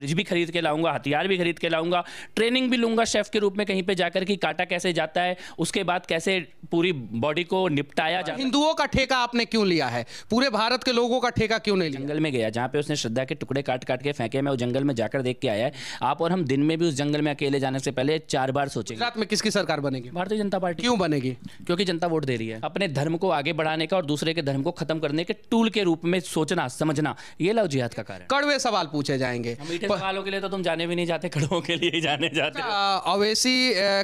Fridge भी खरीद के लाऊंगा हथियार भी खरीद के लाऊंगा ट्रेनिंग भी लूंगा शेफ़ के रूप में कहीं पे जाकर कि काटा कैसे जाता है उसके बाद कैसे पूरी बॉडी को निपटाया जाए हिंदुओं का ठेका आपने क्यों लिया है पूरे भारत के लोगों का ठेका क्यों नहीं लिया जंगल में गया जहाँ पे उसने श्रद्धा के टुकड़े काट काट के फेंके मैं उस जंगल में जाकर देख के आया है आप और हम दिन में भी उस जंगल में अकेले जाने से पहले चार बार सोचे रात में किसकी सरकार बनेगी भारतीय जनता पार्टी क्यों बनेगी क्योंकि जनता वोट दे रही है अपने धर्म को आगे बढ़ाने का और दूसरे के धर्म को खत्म करने के टूल के रूप में सोचना समझना ये लव जिहाद का कारण कड़वे सवाल पूछे जाएंगे वालों के लिए तो तुम जाने भी नहीं जाते खड़ों के लिए ही जाने जाते हाँ, अवेसी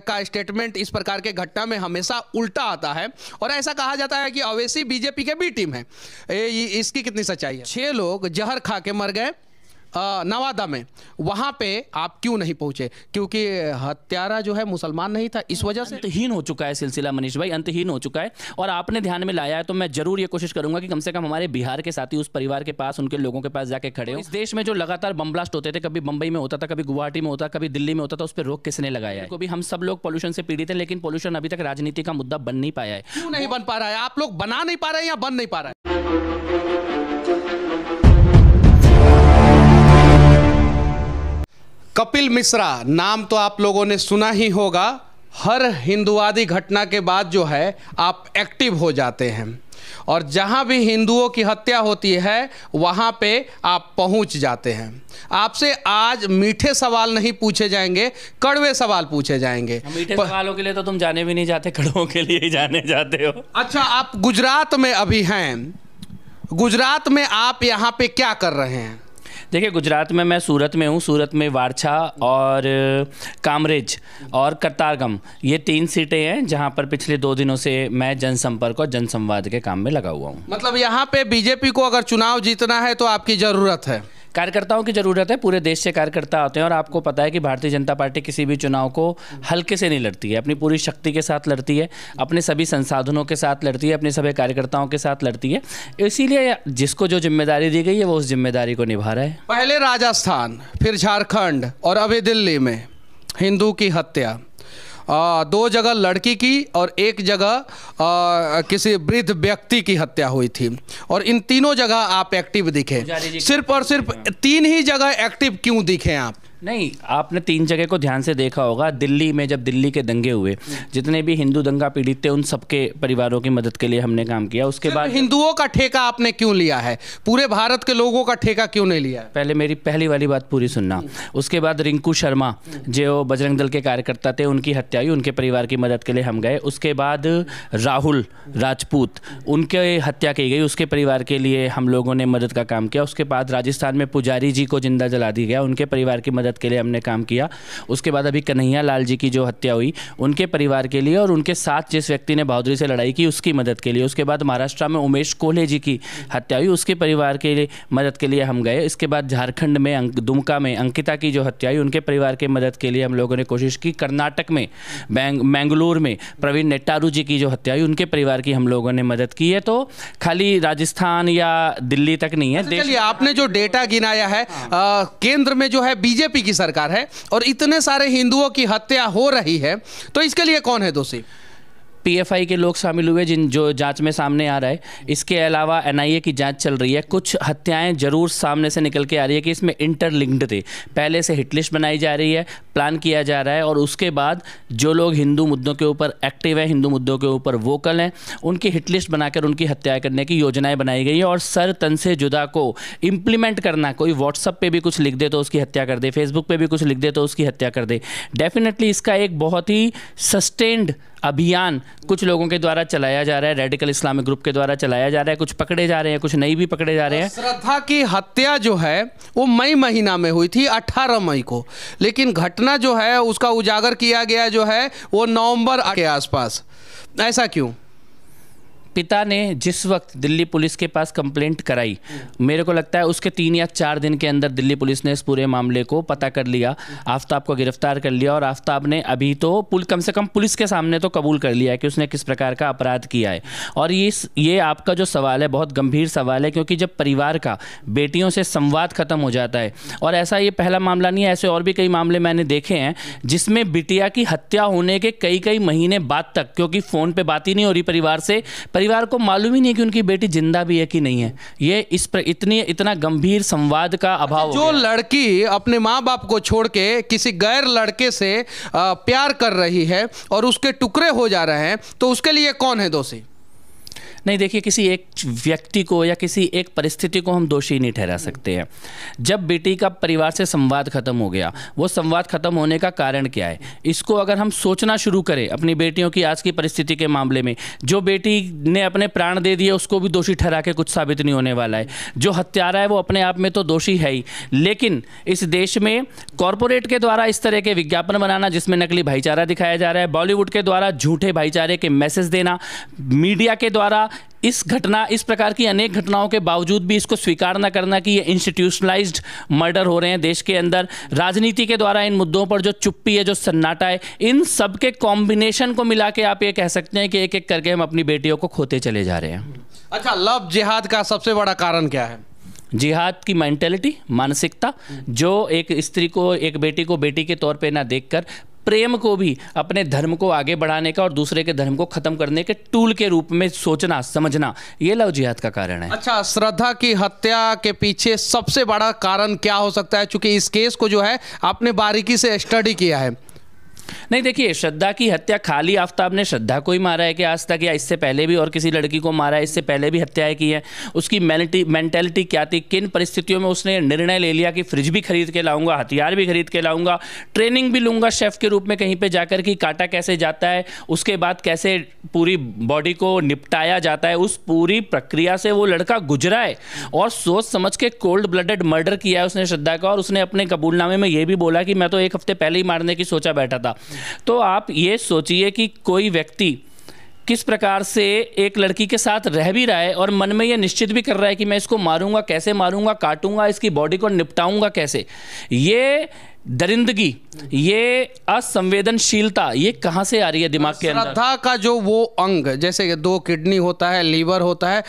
का स्टेटमेंट इस प्रकार के घटना में हमेशा उल्टा आता है और ऐसा कहा जाता है कि अवेसी बीजेपी के बी टीम है इसकी कितनी सच्चाई है छह लोग जहर खा के मर गए नवादा में वहां पे आप क्यों नहीं पहुंचे क्योंकि हत्यारा जो है मुसलमान नहीं था इस वजह से अंतहीन हो चुका है सिलसिला मनीष भाई अंतहीन हो चुका है और आपने ध्यान में लाया है तो मैं जरूर ये कोशिश करूंगा कि कम से कम हमारे बिहार के साथी उस परिवार के पास उनके लोगों के पास जाके खड़े हो इस देश में जो लगातार बम ब्लास्ट होते थे कभी बम्बई में होता था कभी गुवाहाटी में होता कभी दिल्ली में होता था उस पर रोक किसने लगाया है कभी हम सब लोग पॉल्यूशन से पीड़ित है लेकिन पॉल्यूशन अभी तक राजनीति का मुद्दा बन नहीं पाया है क्यों नहीं बन पा रहा है आप लोग बना नहीं पा रहे हैं या बन नहीं पा रहा है कपिल मिश्रा नाम तो आप लोगों ने सुना ही होगा हर हिंदुवादी घटना के बाद जो है आप एक्टिव हो जाते हैं और जहां भी हिंदुओं की हत्या होती है वहां पे आप पहुंच जाते हैं आपसे आज मीठे सवाल नहीं पूछे जाएंगे कड़वे सवाल पूछे जाएंगे हाँ, मीठे पर... सवालों के लिए तो तुम जाने भी नहीं जाते कड़वों के लिए ही जाने जाते हो अच्छा आप गुजरात में अभी हैं गुजरात में आप यहाँ पे क्या कर रहे हैं देखिए गुजरात में मैं सूरत में हूँ सूरत में वारछा और कामरेज और करतारगम ये तीन सीटें हैं जहाँ पर पिछले दो दिनों से मैं जनसंपर्क और जनसंवाद के काम में लगा हुआ हूँ मतलब यहाँ पे बीजेपी को अगर चुनाव जीतना है तो आपकी ज़रूरत है कार्यकर्ताओं की ज़रूरत है पूरे देश से कार्यकर्ता आते हैं और आपको पता है कि भारतीय जनता पार्टी किसी भी चुनाव को हल्के से नहीं लड़ती है अपनी पूरी शक्ति के साथ लड़ती है अपने सभी संसाधनों के साथ लड़ती है अपने सभी कार्यकर्ताओं के साथ लड़ती है इसीलिए जिसको जो जिम्मेदारी दी गई है वो उस जिम्मेदारी को निभा रहा है पहले राजस्थान फिर झारखंड और अभी दिल्ली में हिंदू की हत्या आ, दो जगह लड़की की और एक जगह आ, किसी वृद्ध व्यक्ति की हत्या हुई थी और इन तीनों जगह आप एक्टिव दिखे सिर्फ और सिर्फ हाँ। तीन ही जगह एक्टिव क्यों दिखे आप नहीं आपने तीन जगह को ध्यान से देखा होगा दिल्ली में जब दिल्ली के दंगे हुए जितने भी हिंदू दंगा पीड़ित थे उन सबके परिवारों की मदद के लिए हमने काम किया उसके बाद हिंदुओं का ठेका आपने क्यों लिया है पूरे भारत के लोगों का ठेका क्यों नहीं लिया पहले मेरी पहली वाली बात पूरी सुनना उसके बाद रिंकू शर्मा जो बजरंग दल के कार्यकर्ता थे उनकी हत्या हुई उनके परिवार की मदद के लिए हम गए उसके बाद राहुल राजपूत उनके हत्या की गई उसके परिवार के लिए हम लोगों ने मदद का काम किया उसके बाद राजस्थान में पुजारी जी को जिंदा जला दिया गया उनके परिवार की मदद मदद के लिए हमने काम किया उसके बाद अभी कन्हैया लाल जी की जो हत्या हुई उनके परिवार के लिए और उनके साथ जिस व्यक्ति ने बहादुरी से लड़ाई की उसकी मदद के लिए उसके बाद महाराष्ट्र में उमेश कोहले जी की हत्या हुई उसके परिवार के लिए मदद के लिए हम गए इसके बाद झारखंड में दुमका में अंकिता की जो हत्या हुई उनके परिवार के मदद के लिए हम लोगों ने कोशिश की कर्नाटक में मैंगलोर में प्रवीण नेट्टारू जी की जो हत्या हुई उनके परिवार की हम लोगों ने मदद की है तो खाली राजस्थान या दिल्ली तक नहीं है अच्छा, चलिए आपने जो डेटा गिनाया है हाँ। केंद्र में जो है बीजेपी बीजेपी की सरकार है और इतने सारे हिंदुओं की हत्या हो रही है तो इसके लिए कौन है दोषी पीएफआई के लोग शामिल हुए जिन जो जांच में सामने आ रहा है इसके अलावा एनआईए की जांच चल रही है कुछ हत्याएं जरूर सामने से निकल के आ रही है कि इसमें इंटरलिंक्ड थे पहले से हिटलिस्ट बनाई जा रही है प्लान किया जा रहा है और उसके बाद जो लोग हिंदू मुद्दों के ऊपर एक्टिव हैं हिंदू मुद्दों के ऊपर वोकल हैं उनकी हिटलिस्ट बनाकर उनकी हत्या करने की योजनाएं बनाई गई हैं और सर तन से जुदा को इम्प्लीमेंट करना कोई व्हाट्सअप पे भी कुछ लिख दे तो उसकी हत्या कर दे फेसबुक पे भी कुछ लिख दे तो उसकी हत्या कर दे डेफिनेटली इसका एक बहुत ही सस्टेंड अभियान कुछ लोगों के द्वारा चलाया जा रहा है रेडिकल इस्लामिक ग्रुप के द्वारा चलाया जा रहा है कुछ पकड़े जा रहे हैं कुछ नहीं भी पकड़े जा रहे हैं श्रद्धा की हत्या जो है वो मई महीना में हुई थी 18 मई को लेकिन घटना घटना जो है उसका उजागर किया गया जो है वो नवंबर के आसपास ऐसा क्यों पिता ने जिस वक्त दिल्ली पुलिस के पास कंप्लेंट कराई मेरे को लगता है उसके तीन या चार दिन के अंदर दिल्ली पुलिस ने इस पूरे मामले को पता कर लिया आफ्ताब को गिरफ्तार कर लिया और आफ्ताब ने अभी तो पुल कम से कम पुलिस के सामने तो कबूल कर लिया है कि उसने किस प्रकार का अपराध किया है और ये ये आपका जो सवाल है बहुत गंभीर सवाल है क्योंकि जब परिवार का बेटियों से संवाद ख़त्म हो जाता है और ऐसा ये पहला मामला नहीं है ऐसे और भी कई मामले मैंने देखे हैं जिसमें बिटिया की हत्या होने के कई कई महीने बाद तक क्योंकि फ़ोन पर बात ही नहीं हो रही परिवार से परिवार को मालूम ही नहीं कि उनकी बेटी जिंदा भी है कि नहीं है ये इस पर इतनी इतना गंभीर संवाद का अभाव जो लड़की अपने माँ बाप को छोड़ के किसी गैर लड़के से प्यार कर रही है और उसके टुकड़े हो जा रहे हैं तो उसके लिए कौन है दोषी नहीं देखिए किसी एक व्यक्ति को या किसी एक परिस्थिति को हम दोषी नहीं ठहरा सकते हैं जब बेटी का परिवार से संवाद खत्म हो गया वो संवाद खत्म होने का कारण क्या है इसको अगर हम सोचना शुरू करें अपनी बेटियों की आज की परिस्थिति के मामले में जो बेटी ने अपने प्राण दे दिए उसको भी दोषी ठहरा के कुछ साबित नहीं होने वाला है जो हत्यारा है वो अपने आप में तो दोषी है ही लेकिन इस देश में कॉरपोरेट के द्वारा इस तरह के विज्ञापन बनाना जिसमें नकली भाईचारा दिखाया जा रहा है बॉलीवुड के द्वारा झूठे भाईचारे के मैसेज देना मीडिया के द्वारा इस घटना इस प्रकार की अनेक घटनाओं के बावजूद भी इसको स्वीकार न करना कि ये इंस्टीट्यूशनलाइज्ड मर्डर हो रहे हैं देश के अंदर राजनीति के द्वारा इन मुद्दों पर जो चुप्पी है जो सन्नाटा है इन सब के कॉम्बिनेशन को मिला के आप ये कह सकते हैं कि एक एक करके हम अपनी बेटियों को खोते चले जा रहे हैं अच्छा लव जिहाद का सबसे बड़ा कारण क्या है जिहाद की मैंटेलिटी मानसिकता जो एक स्त्री को एक बेटी को बेटी के तौर पे ना देखकर प्रेम को भी अपने धर्म को आगे बढ़ाने का और दूसरे के धर्म को खत्म करने के टूल के रूप में सोचना समझना ये लव जिहाद का कारण है अच्छा श्रद्धा की हत्या के पीछे सबसे बड़ा कारण क्या हो सकता है चूंकि इस केस को जो है आपने बारीकी से स्टडी किया है नहीं देखिए श्रद्धा की हत्या खाली आफ्ताब ने श्रद्धा को ही मारा है कि आज तक या इससे पहले भी और किसी लड़की को मारा है इससे पहले भी हत्याएं की है उसकी मेंटेलिटी क्या थी किन परिस्थितियों में उसने निर्णय ले लिया कि फ्रिज भी खरीद के लाऊंगा हथियार भी खरीद के लाऊंगा ट्रेनिंग भी लूंगा शेफ के रूप में कहीं पर जाकर कि काटा कैसे जाता है उसके बाद कैसे पूरी बॉडी को निपटाया जाता है उस पूरी प्रक्रिया से वो लड़का गुजरा है और सोच समझ के कोल्ड ब्लडेड मर्डर किया है उसने श्रद्धा का और उसने अपने कबूलनामे में ये भी बोला कि मैं तो एक हफ्ते पहले ही मारने की सोचा बैठा था होगा तो आप ये सोचिए कि कोई व्यक्ति किस प्रकार से एक लड़की के साथ रह भी रहा है और मन में यह निश्चित भी कर रहा है कि मैं इसको मारूंगा कैसे मारूंगा काटूंगा इसकी बॉडी को निपटाऊंगा कैसे ये दरिंदगी ये असंवेदनशीलता ये कहाँ से आ रही है दिमाग के अंदर श्रद्धा का जो वो अंग जैसे दो किडनी होता है लीवर होता है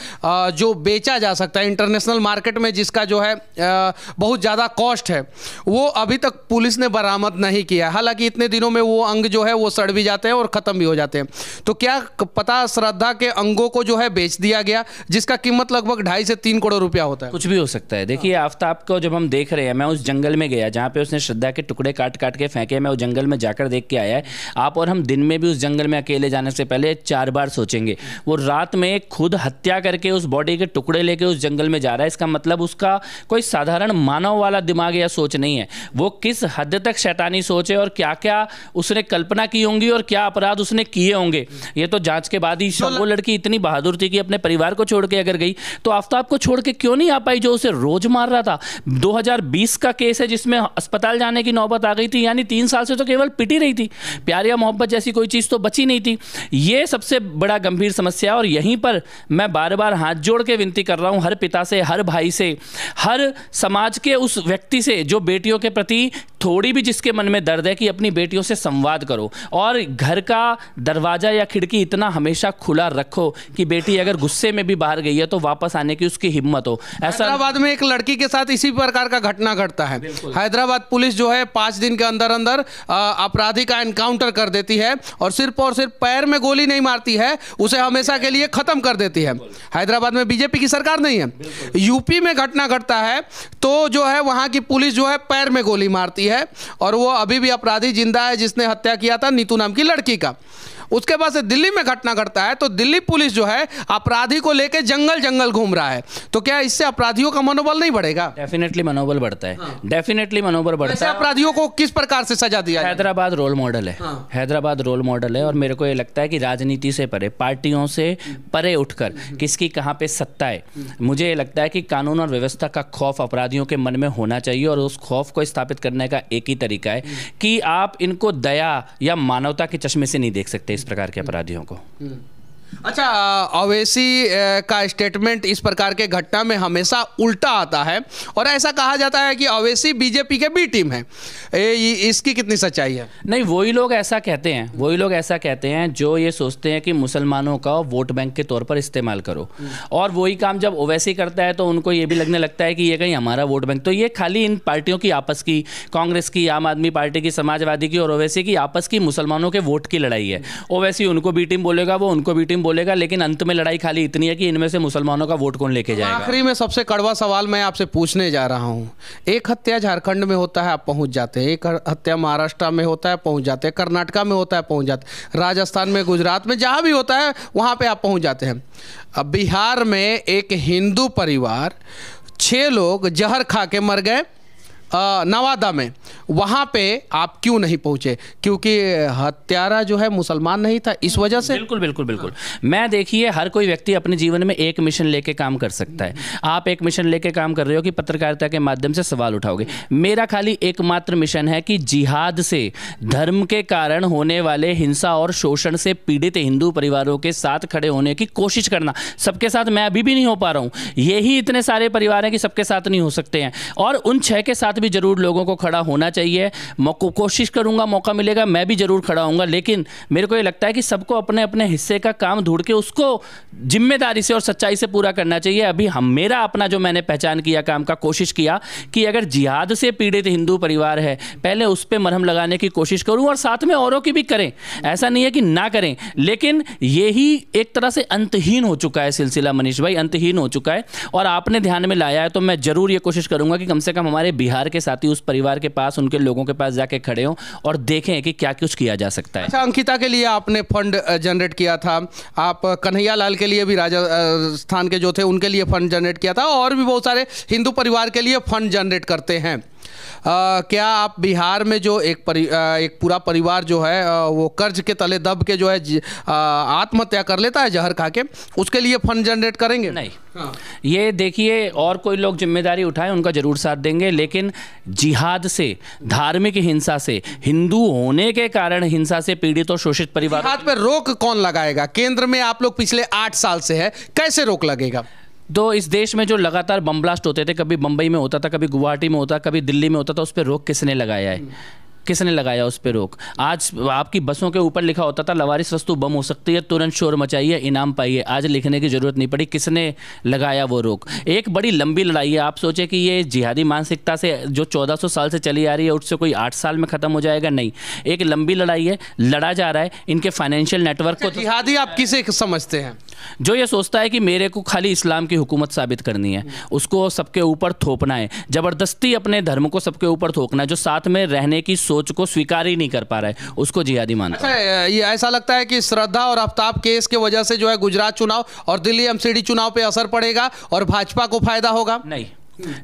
जो बेचा जा सकता है इंटरनेशनल मार्केट में जिसका जो है बहुत ज़्यादा कॉस्ट है वो अभी तक पुलिस ने बरामद नहीं किया हालांकि इतने दिनों में वो अंग जो है वो सड़ भी जाते हैं और ख़त्म भी हो जाते हैं तो क्या पता श्रद्धा के अंगों को जो है बेच दिया गया जिसका कीमत लगभग ढाई से तीन करोड़ रुपया होता है कुछ भी हो सकता है देखिए आफ्ताब को जब हम देख रहे हैं मैं उस जंगल में गया जहाँ पे उसने श्रद्धा खुदा के टुकड़े काट काट के फेंके मैं उस जंगल में जाकर देख के आया है आप और हम दिन में भी उस जंगल में अकेले जाने से पहले चार बार सोचेंगे वो रात में खुद हत्या करके उस बॉडी के टुकड़े लेके उस जंगल में जा रहा है इसका मतलब उसका कोई साधारण मानव वाला दिमाग या सोच नहीं है वो किस हद तक शैतानी सोच है और क्या क्या उसने कल्पना की होंगी और क्या अपराध उसने किए होंगे ये तो जांच के बाद ही तो वो लड़की इतनी बहादुर थी कि अपने परिवार को छोड़ के अगर गई तो आफ्ताब को छोड़ के क्यों नहीं आ पाई जो उसे रोज मार रहा था 2020 का केस है जिसमें अस्पताल जाने जाने की नौबत आ गई थी यानी तीन साल से तो केवल पिटी रही थी प्यार या मोहब्बत जैसी कोई चीज़ तो बची नहीं थी ये सबसे बड़ा गंभीर समस्या है और यहीं पर मैं बार बार हाथ जोड़ के विनती कर रहा हूँ हर पिता से हर भाई से हर समाज के उस व्यक्ति से जो बेटियों के प्रति थोड़ी भी जिसके मन में दर्द है कि अपनी बेटियों से संवाद करो और घर का दरवाज़ा या खिड़की इतना हमेशा खुला रखो कि बेटी अगर गुस्से में भी बाहर गई है तो वापस आने की उसकी हिम्मत हो ऐसा हैदराबाद में एक लड़की के साथ इसी प्रकार का घटना घटता है हैदराबाद पुलिस जो है पाँच दिन के अंदर अंदर अपराधी का एनकाउंटर कर देती है और सिर्फ और सिर्फ पैर में गोली नहीं मारती है उसे हमेशा के लिए खत्म कर देती है हैदराबाद में बीजेपी की सरकार नहीं है यूपी में घटना घटता है तो जो है वहाँ की पुलिस जो है पैर में गोली मारती है है और वो अभी भी अपराधी जिंदा है जिसने हत्या किया था नीतू नाम की लड़की का उसके बाद से दिल्ली में घटना घटता है तो दिल्ली पुलिस जो है अपराधी को लेकर जंगल जंगल घूम रहा है तो क्या इससे अपराधियों का मनोबल नहीं बढ़ेगा डेफिनेटली मनोबल बढ़ता है डेफिनेटली हाँ। मनोबल बढ़ता है अपराधियों को किस प्रकार से सजा दिया हैदराबाद रोल मॉडल है हाँ। हैदराबाद रोल मॉडल है और मेरे को ये लगता है कि राजनीति से परे पार्टियों से परे उठकर किसकी कहाँ पे सत्ता है मुझे ये लगता है कि कानून और व्यवस्था का खौफ अपराधियों के मन में होना चाहिए और उस खौफ को स्थापित करने का एक ही तरीका है कि आप इनको दया या मानवता के चश्मे से नहीं देख सकते इस प्रकार के अपराधियों को हम्म। अच्छा अवैसी का स्टेटमेंट इस प्रकार के घटना में हमेशा उल्टा आता है और ऐसा कहा जाता है कि अवेसी बीजेपी के बी टीम है ए, इसकी कितनी सच्चाई है नहीं वही लोग ऐसा कहते हैं वही लोग ऐसा कहते हैं जो ये सोचते हैं कि मुसलमानों का वोट बैंक के तौर पर इस्तेमाल करो और वही काम जब ओवैसी करता है तो उनको ये भी लगने लगता है कि ये कहीं हमारा वोट बैंक तो ये खाली इन पार्टियों की आपस की कांग्रेस की आम आदमी पार्टी की समाजवादी की और ओवैसी की आपस की मुसलमानों के वोट की लड़ाई है ओवैसी उनको बी टीम बोलेगा वो उनको बी टीम बोलेगा लेकिन अंत में लड़ाई खाली इतनी है कि इनमें से मुसलमानों का वोट कौन लेके तो जाएगा आखिरी में सबसे कड़वा सवाल मैं आपसे पूछने जा रहा हूँ एक हत्या झारखंड में होता है आप पहुंच जाते हैं एक हत्या महाराष्ट्र में होता है पहुंच जाते हैं कर्नाटका में होता है पहुंच जाते राजस्थान में गुजरात में जहां भी होता है वहां पर आप पहुंच जाते हैं अब बिहार में एक हिंदू परिवार छह लोग जहर खा के मर गए नवादा में वहाँ पे आप क्यों नहीं पहुँचे क्योंकि हत्यारा जो है मुसलमान नहीं था इस वजह से बिल्कुल बिल्कुल बिल्कुल मैं देखिए हर कोई व्यक्ति अपने जीवन में एक मिशन लेके काम कर सकता है आप एक मिशन लेके काम कर रहे हो कि पत्रकारिता के माध्यम से सवाल उठाओगे मेरा खाली एकमात्र मिशन है कि जिहाद से धर्म के कारण होने वाले हिंसा और शोषण से पीड़ित हिंदू परिवारों के साथ खड़े होने की कोशिश करना सबके साथ मैं अभी भी नहीं हो पा रहा हूँ यही इतने सारे परिवार हैं कि सबके साथ नहीं हो सकते हैं और उन छः के साथ भी ज़रूर लोगों को खड़ा होना चाहिए कोशिश करूंगा मौका मिलेगा मैं भी ज़रूर खड़ा होऊंगा लेकिन मेरे को ये लगता है कि सबको अपने अपने हिस्से का काम ढूंढ के उसको जिम्मेदारी से और सच्चाई से पूरा करना चाहिए अभी हम मेरा अपना जो मैंने पहचान किया काम का कोशिश किया कि अगर जिहाद से पीड़ित हिंदू परिवार है पहले उस पर मरहम लगाने की कोशिश करूँ और साथ में औरों की भी करें ऐसा नहीं है कि ना करें लेकिन यही एक तरह से अंतहीन हो चुका है सिलसिला मनीष भाई अंतहीन हो चुका है और आपने ध्यान में लाया है तो मैं ज़रूर ये कोशिश करूंगा कि कम से कम हमारे बिहार परिवार के साथ ही उस परिवार के पास उनके लोगों के पास जाके खड़े हों और देखें कि क्या कुछ किया जा सकता है अच्छा अंकिता के लिए आपने फंड जनरेट किया था आप कन्हैया लाल के लिए भी राजस्थान के जो थे उनके लिए फंड जनरेट किया था और भी बहुत सारे हिंदू परिवार के लिए फंड जनरेट करते हैं आ, क्या आप बिहार में जो एक परि आ, एक पूरा परिवार जो है आ, वो कर्ज के तले दब के जो है आत्महत्या कर लेता है जहर खा के उसके लिए फंड जनरेट करेंगे नहीं हाँ। ये देखिए और कोई लोग जिम्मेदारी उठाए उनका ज़रूर साथ देंगे लेकिन जिहाद से धार्मिक हिंसा से हिंदू होने के कारण हिंसा से पीड़ित और शोषित परिवार हाथ पर रोक कौन लगाएगा केंद्र में आप लोग पिछले आठ साल से है कैसे रोक लगेगा तो इस देश में जो लगातार बम ब्लास्ट होते थे कभी बम्बई में होता था कभी गुवाहाटी में होता कभी दिल्ली में होता था उस पर रोक किसने लगाया है किसने लगाया उस पर रोक आज आपकी बसों के ऊपर लिखा होता था लवारिस वस्तु बम हो सकती है तुरंत शोर मचाइए इनाम पाइए आज लिखने की ज़रूरत नहीं पड़ी किसने लगाया वो रोक एक बड़ी लंबी लड़ाई है आप सोचे कि ये जिहादी मानसिकता से जो 1400 साल से चली आ रही है उससे कोई आठ साल में ख़त्म हो जाएगा नहीं एक लंबी लड़ाई है लड़ा जा रहा है इनके फाइनेंशियल नेटवर्क को अच्छा, जिहादी आप किसे समझते हैं जो ये सोचता है कि मेरे को खाली इस्लाम की हुकूमत साबित करनी है उसको सबके ऊपर थोपना है ज़बरदस्ती अपने धर्म को सबके ऊपर थोकना है जो साथ में रहने की सोच को स्वीकार ही नहीं कर पा रहा है उसको जिहादी मानता है अच्छा, ये ऐसा लगता है कि श्रद्धा और आफ्ताब केस के वजह से जो है गुजरात चुनाव और दिल्ली एमसीडी चुनाव पे असर पड़ेगा और भाजपा को फायदा होगा नहीं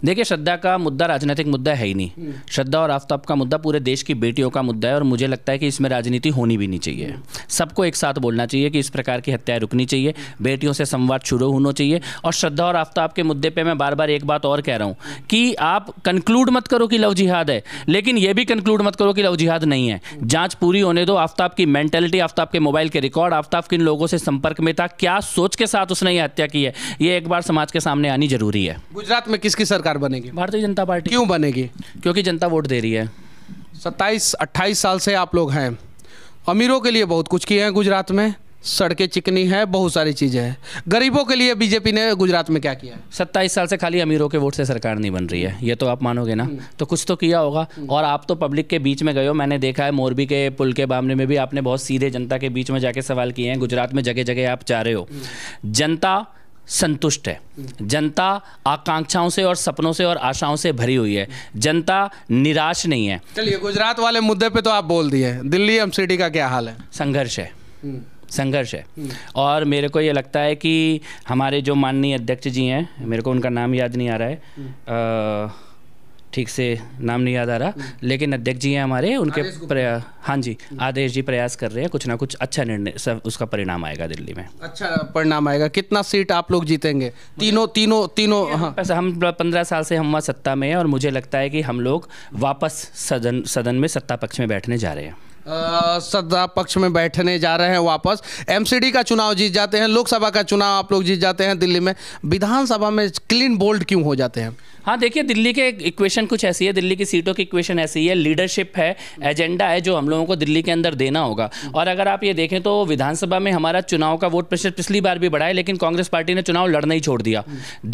देखिए श्रद्धा का मुद्दा राजनीतिक मुद्दा है ही नहीं हम्म। श्रद्धा और आफ्ताब का मुद्दा पूरे देश की बेटियों का मुद्दा है और मुझे लगता है कि इसमें राजनीति होनी भी नहीं चाहिए सबको एक साथ बोलना चाहिए कि इस प्रकार की हत्याएं रुकनी चाहिए बेटियों से संवाद शुरू होना चाहिए और श्रद्धा और आफ्ताब के मुद्दे पर मैं बार बार एक बात और कह रहा हूँ कि आप कंक्लूड मत करो कि लव जिहाद है लेकिन यह भी कंक्लूड मत करो कि लव जिहाद नहीं है जाँच पूरी होने दो आफ्ताब की मैंटेलिटी आफ्ताब के मोबाइल के रिकॉर्ड आफ्ताब किन लोगों से संपर्क में था क्या सोच के साथ उसने ये हत्या की है ये एक बार समाज के सामने आनी जरूरी है गुजरात में किस किसकी सरकार बनेगी भारतीय जनता पार्टी क्यों बनेगी क्योंकि जनता वोट दे रही है सत्ताईस अट्ठाईस साल से आप लोग हैं अमीरों के लिए बहुत कुछ किए हैं गुजरात में सड़कें चिकनी है बहुत सारी चीज़ें हैं गरीबों के लिए बीजेपी ने गुजरात में क्या किया है सत्ताईस साल से खाली अमीरों के वोट से सरकार नहीं बन रही है ये तो आप मानोगे ना हम्म। तो कुछ तो किया होगा हम्म। और आप तो पब्लिक के बीच में गए हो मैंने देखा है मोरबी के पुल के मामले में भी आपने बहुत सीधे जनता के बीच में जाके सवाल किए हैं गुजरात में जगह जगह आप जा रहे हो हम्म। जनता संतुष्ट है जनता आकांक्षाओं से और सपनों से और आशाओं से भरी हुई है जनता निराश नहीं है चलिए गुजरात वाले मुद्दे पे तो आप बोल दिए दिल्ली एम सिटी का क्या हाल है संघर्ष है हम्म। संघर्ष है हम्म। और मेरे को ये लगता है कि हमारे जो माननीय अध्यक्ष जी हैं मेरे को उनका नाम याद नहीं आ रहा है आ, हम्म। ठीक से नाम नहीं याद आ रहा हम्म। लेकिन अध्यक्ष जी हैं हमारे उनके प्रयास हाँ जी हम्म। आदेश जी प्रयास कर रहे हैं कुछ ना कुछ अच्छा निर्णय सब उसका परिणाम आएगा दिल्ली में अच्छा परिणाम आएगा कितना सीट आप लोग जीतेंगे तीनों तीनों तीनों हाँ हम पंद्रह साल से हम वहाँ सत्ता में हैं और मुझे लगता है कि हम लोग वापस सदन सदन में सत्ता पक्ष में बैठने जा रहे हैं सत्ता पक्ष में बैठने जा रहे हैं वापस एमसीडी का चुनाव जीत जाते हैं लोकसभा का चुनाव आप लोग जीत जाते हैं दिल्ली में विधानसभा में क्लीन बोल्ड क्यों हो जाते हैं हाँ देखिए दिल्ली के इक्वेशन कुछ ऐसी है दिल्ली की सीटों की इक्वेशन ऐसी है लीडरशिप है एजेंडा है जो हम लोगों को दिल्ली के अंदर देना होगा और अगर आप ये देखें तो विधानसभा में हमारा चुनाव का वोट प्रेशर पिछली बार भी बढ़ा है लेकिन कांग्रेस पार्टी ने चुनाव लड़ना ही छोड़ दिया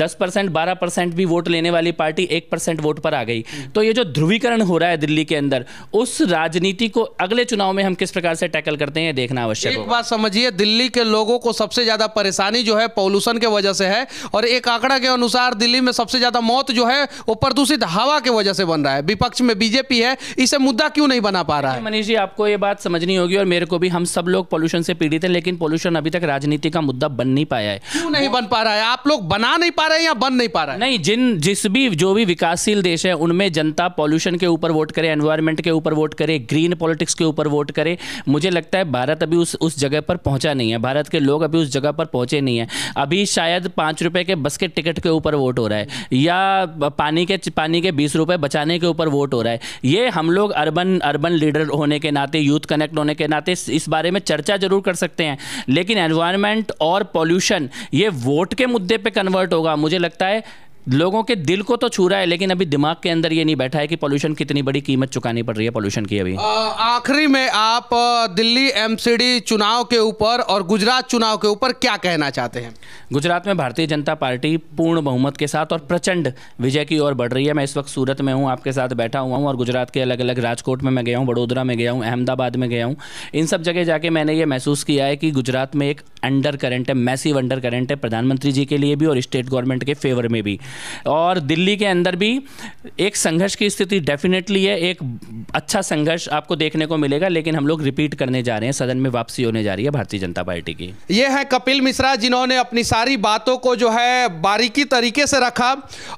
दस परसेंट बारह परसेंट भी वोट लेने वाली पार्टी एक परसेंट वोट पर आ गई तो ये जो ध्रुवीकरण हो रहा है दिल्ली के अंदर उस राजनीति को अगले अगले चुनाव में हम किस प्रकार से टैकल करते हैं देखना आवश्यक एक बात समझिए दिल्ली के लोगों को सबसे ज्यादा परेशानी जो है पॉल्यूशन के वजह से है और एक आंकड़ा के अनुसार दिल्ली में सबसे ज्यादा मौत जो है वो प्रदूषित हवा के वजह से बन रहा है विपक्ष में बीजेपी है इसे मुद्दा क्यों नहीं बना पा रहा है मनीष जी आपको ये बात समझनी होगी और मेरे को भी हम सब लोग पॉल्यूशन से पीड़ित है लेकिन पॉल्यूशन अभी तक राजनीति का मुद्दा बन नहीं पाया है क्यों नहीं बन पा रहा है आप लोग बना नहीं पा रहे या बन नहीं पा रहा नहीं जिन जिस भी जो भी विकासशील देश है उनमें जनता पॉल्यूशन के ऊपर वोट करे एनवायरमेंट के ऊपर वोट करे ग्रीन पॉलिटिक्स के ऊपर वोट करे मुझे लगता है भारत अभी उस उस जगह पर पहुंचा नहीं है भारत के लोग अभी उस जगह पर पहुंचे नहीं है अभी शायद पाँच रुपये के बस के टिकट के ऊपर वोट हो रहा है या पानी के पानी के बीस रुपये बचाने के ऊपर वोट हो रहा है ये हम लोग अर्बन अर्बन लीडर होने के नाते यूथ कनेक्ट होने के नाते इस बारे में चर्चा जरूर कर सकते हैं लेकिन एनवायरमेंट और पॉल्यूशन ये वोट के मुद्दे पर कन्वर्ट होगा मुझे लगता है लोगों के दिल को तो छू रहा है लेकिन अभी दिमाग के अंदर ये नहीं बैठा है कि पोल्यूशन कितनी बड़ी कीमत चुकानी पड़ रही है पोल्यूशन की अभी आखिरी में आप दिल्ली एमसीडी चुनाव के ऊपर और गुजरात चुनाव के ऊपर क्या कहना चाहते हैं गुजरात में भारतीय जनता पार्टी पूर्ण बहुमत के साथ और प्रचंड विजय की ओर बढ़ रही है मैं इस वक्त सूरत में हूँ आपके साथ बैठा हुआ हूँ और गुजरात के अलग अलग राजकोट में मैं गया हूँ बड़ोदरा में गया हूँ अहमदाबाद में गया हूँ इन सब जगह जाके मैंने ये महसूस किया है कि गुजरात में एक अंडर करेंट है मैसिव अंडर करेंट है प्रधानमंत्री जी के लिए भी और स्टेट गवर्नमेंट के फेवर में भी और दिल्ली के अंदर भी एक संघर्ष की स्थिति डेफिनेटली है एक अच्छा संघर्ष आपको देखने को मिलेगा लेकिन हम लोग रिपीट करने जा रहे हैं सदन में वापसी होने जा रही है भारतीय जनता पार्टी की ये है कपिल मिश्रा जिन्होंने अपनी सारी बातों को जो है बारीकी तरीके से रखा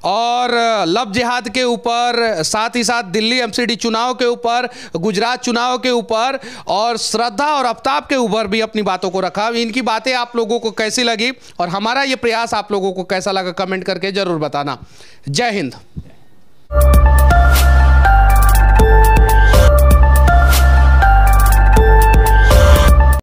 और लव जिहाद के ऊपर साथ ही साथ दिल्ली एमसीडी चुनाव के ऊपर गुजरात चुनाव के ऊपर और श्रद्धा और अफ्ताब के ऊपर भी अपनी बातों को रखा इनकी बातें आप लोगों को कैसी लगी और हमारा ये प्रयास आप लोगों को कैसा लगा कमेंट करके जरूर बताए बताना जय हिंद